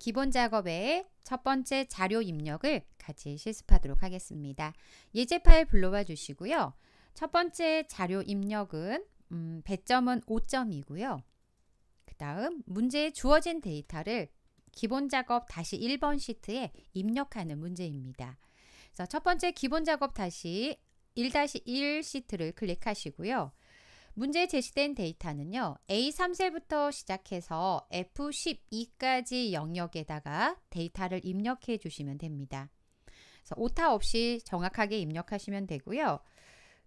기본 작업의 첫 번째 자료 입력을 같이 실습하도록 하겠습니다. 예제 파일 불러와 주시고요. 첫 번째 자료 입력은 음, 배점은 5점이고요. 그 다음 문제에 주어진 데이터를 기본 작업 다시 1번 시트에 입력하는 문제입니다. 그래서 첫 번째 기본 작업 다시 1-1 시트를 클릭하시고요. 문제에 제시된 데이터는요. A3셀부터 시작해서 F12까지 영역에다가 데이터를 입력해 주시면 됩니다. 오타 없이 정확하게 입력하시면 되고요.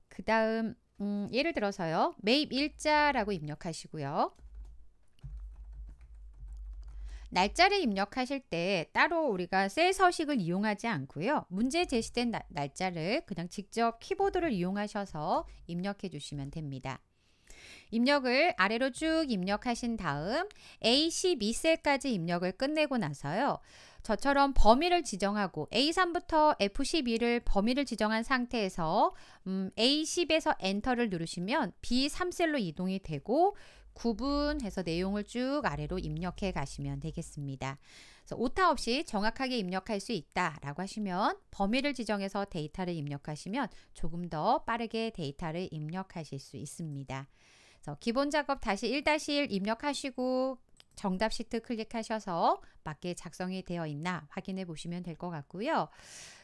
그 다음 음, 예를 들어서요. 매입 일자라고 입력하시고요. 날짜를 입력하실 때 따로 우리가 셀 서식을 이용하지 않고요. 문제 제시된 나, 날짜를 그냥 직접 키보드를 이용하셔서 입력해 주시면 됩니다. 입력을 아래로 쭉 입력하신 다음 A12셀까지 입력을 끝내고 나서요. 저처럼 범위를 지정하고 A3부터 F12를 범위를 지정한 상태에서 음, A10에서 엔터를 누르시면 B3셀로 이동이 되고 구분해서 내용을 쭉 아래로 입력해 가시면 되겠습니다. 오타 없이 정확하게 입력할 수 있다라고 하시면 범위를 지정해서 데이터를 입력하시면 조금 더 빠르게 데이터를 입력하실 수 있습니다. 그래서 기본 작업 다시 1-1 입력하시고 정답 시트 클릭하셔서 맞게 작성이 되어 있나 확인해 보시면 될 것 같고요.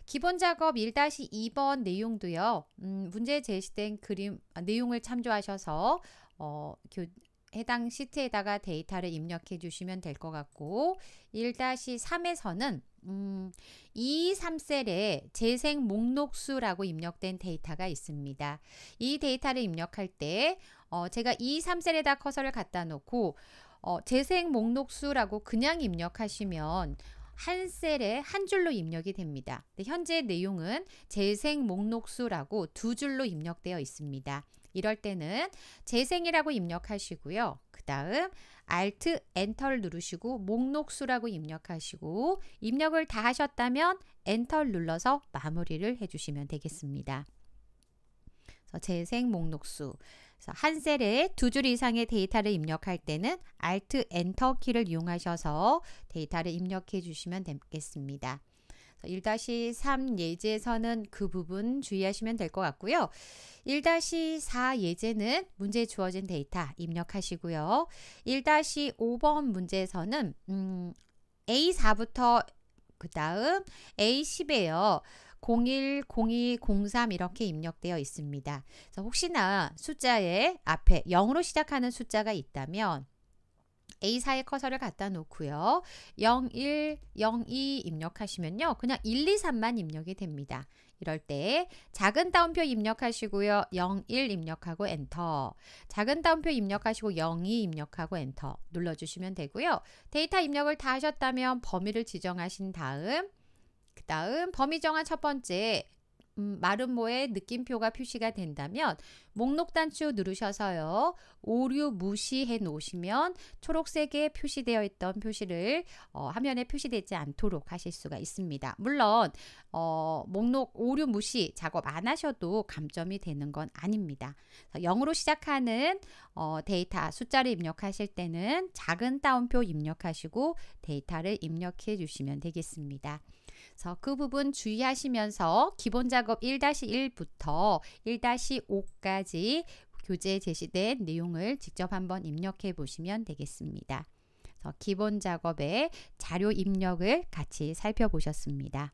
기본 작업 1-2번 내용도요. 음, 문제 제시된 그림 아, 내용을 참조하셔서 어, 교, 해당 시트에다가 데이터를 입력해 주시면 될 것 같고 1-3에서는 음, 2, 3셀에 재생 목록수라고 입력된 데이터가 있습니다. 이 데이터를 입력할 때 어, 제가 2, 3셀에다 커서를 갖다 놓고 어, 재생 목록수라고 그냥 입력하시면 한 셀에 한 줄로 입력이 됩니다. 현재 내용은 재생 목록수라고 두 줄로 입력되어 있습니다. 이럴 때는 재생이라고 입력하시고요. 그 다음 Alt 엔터를 누르시고 목록수라고 입력하시고 입력을 다 하셨다면 엔터를 눌러서 마무리를 해주시면 되겠습니다. 재생 목록수 그래서 한 셀에 두 줄 이상의 데이터를 입력할 때는 Alt Enter 키를 이용하셔서 데이터를 입력해 주시면 되겠습니다. 1-3 예제에서는 그 부분 주의하시면 될 것 같고요. 1-4 예제는 문제 주어진 데이터 입력하시고요. 1-5번 문제에서는 음, A4부터 그 다음 A10에요. 01, 02, 03 이렇게 입력되어 있습니다. 그래서 혹시나 숫자에 앞에 0으로 시작하는 숫자가 있다면 A4에 커서를 갖다 놓고요. 01, 02 입력하시면요. 그냥 1, 2, 3만 입력이 됩니다. 이럴 때 작은 따옴표 입력하시고요. 01 입력하고 엔터. 작은 따옴표 입력하시고 02 입력하고 엔터 눌러주시면 되고요. 데이터 입력을 다 하셨다면 범위를 지정하신 다음 다음 범위 정한 첫 번째 음, 마름모의 느낌표가 표시가 된다면 목록 단추 누르셔서요. 오류 무시해 놓으시면 초록색에 표시되어 있던 표시를 어, 화면에 표시되지 않도록 하실 수가 있습니다. 물론 어, 목록 오류 무시 작업 안 하셔도 감점이 되는 건 아닙니다. 0으로 시작하는 어, 데이터 숫자를 입력하실 때는 작은 따옴표 입력하시고 데이터를 입력해 주시면 되겠습니다. 그래서 그 부분 주의하시면서 기본 작업 1-1부터 1-5까지 교재에 제시된 내용을 직접 한번 입력해 보시면 되겠습니다. 기본 작업의 자료 입력을 같이 살펴보셨습니다.